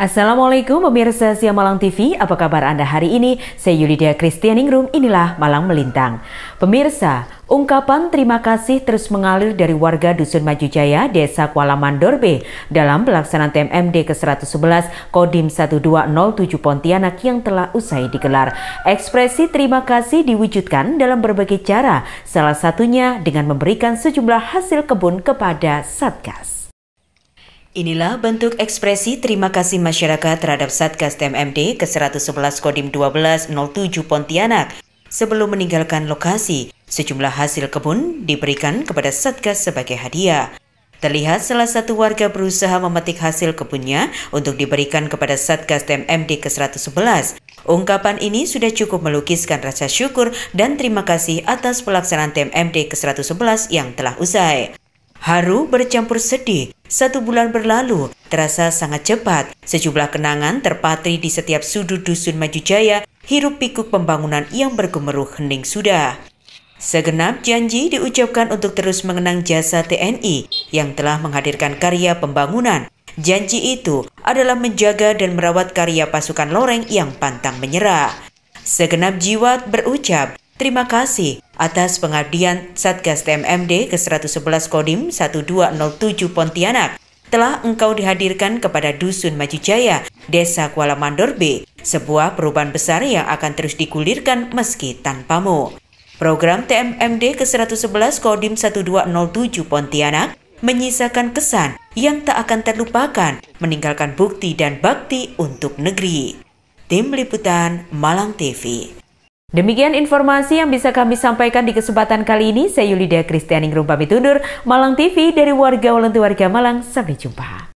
Assalamualaikum pemirsa Siang Malang TV, apa kabar Anda hari ini? Saya Yulidia Kristianingrum, inilah Malang Melintang. Pemirsa, ungkapan terima kasih terus mengalir dari warga Dusun Maju Jaya, Desa Kuala Mandorbe dalam pelaksanaan TMMD ke-111 Kodim 1207 Pontianak yang telah usai digelar. Ekspresi terima kasih diwujudkan dalam berbagai cara, salah satunya dengan memberikan sejumlah hasil kebun kepada Satgas. Inilah bentuk ekspresi terima kasih masyarakat terhadap Satgas TMMD ke-111 Kodim 1207 Pontianak. Sebelum meninggalkan lokasi, sejumlah hasil kebun diberikan kepada Satgas sebagai hadiah. Terlihat salah satu warga berusaha memetik hasil kebunnya untuk diberikan kepada Satgas TMMD ke-111. Ungkapan ini sudah cukup melukiskan rasa syukur dan terima kasih atas pelaksanaan TMMD ke-111 yang telah usai. Haru bercampur sedih satu bulan berlalu, terasa sangat cepat. Sejumlah kenangan terpatri di setiap sudut dusun Maju Jaya hirup pikuk pembangunan yang bergemuruh hening sudah. Segenap janji diucapkan untuk terus mengenang jasa TNI yang telah menghadirkan karya pembangunan. Janji itu adalah menjaga dan merawat karya pasukan loreng yang pantang menyerah. Segenap jiwa berucap, Terima kasih atas pengabdian Satgas TMMD ke-111 Kodim 1207 Pontianak telah engkau dihadirkan kepada Dusun Maju Jaya, Desa Kuala Mandor B, sebuah perubahan besar yang akan terus dikulirkan meski tanpamu. Program TMMD ke-111 Kodim 1207 Pontianak menyisakan kesan yang tak akan terlupakan, meninggalkan bukti dan bakti untuk negeri. Tim Liputan Malang TV Demikian informasi yang bisa kami sampaikan di kesempatan kali ini. Saya Yulida Kristianing Rumpa Malang TV dari warga Walentu Warga Malang. Sampai jumpa.